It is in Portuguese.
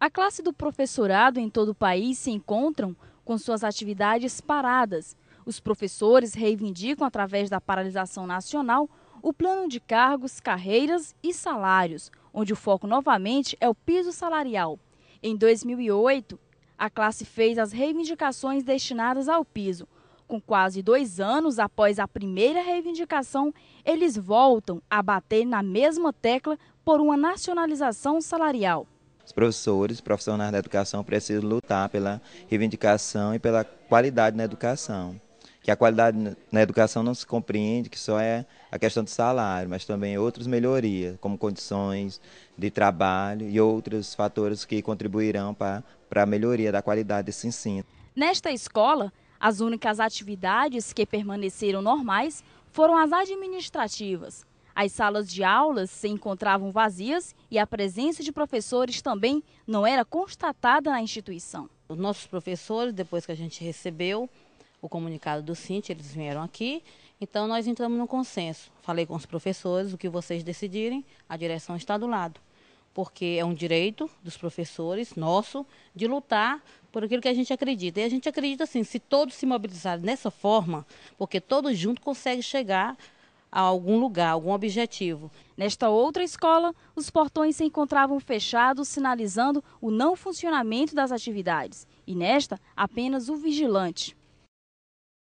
A classe do professorado em todo o país se encontram com suas atividades paradas. Os professores reivindicam, através da paralisação nacional, o plano de cargos, carreiras e salários, onde o foco novamente é o piso salarial. Em 2008, a classe fez as reivindicações destinadas ao piso. Com quase dois anos após a primeira reivindicação, eles voltam a bater na mesma tecla por uma nacionalização salarial. Os professores, profissionais da educação precisam lutar pela reivindicação e pela qualidade na educação. Que a qualidade na educação não se compreende que só é a questão do salário, mas também outras melhorias, como condições de trabalho e outros fatores que contribuirão para, para a melhoria da qualidade desse ensino. Nesta escola, as únicas atividades que permaneceram normais foram as administrativas, as salas de aulas se encontravam vazias e a presença de professores também não era constatada na instituição. Os nossos professores, depois que a gente recebeu o comunicado do CINT, eles vieram aqui, então nós entramos no consenso. Falei com os professores, o que vocês decidirem, a direção está do lado porque é um direito dos professores, nosso, de lutar por aquilo que a gente acredita. E a gente acredita assim, se todos se mobilizarem dessa forma, porque todos juntos conseguem chegar a algum lugar, algum objetivo. Nesta outra escola, os portões se encontravam fechados, sinalizando o não funcionamento das atividades. E nesta, apenas o vigilante.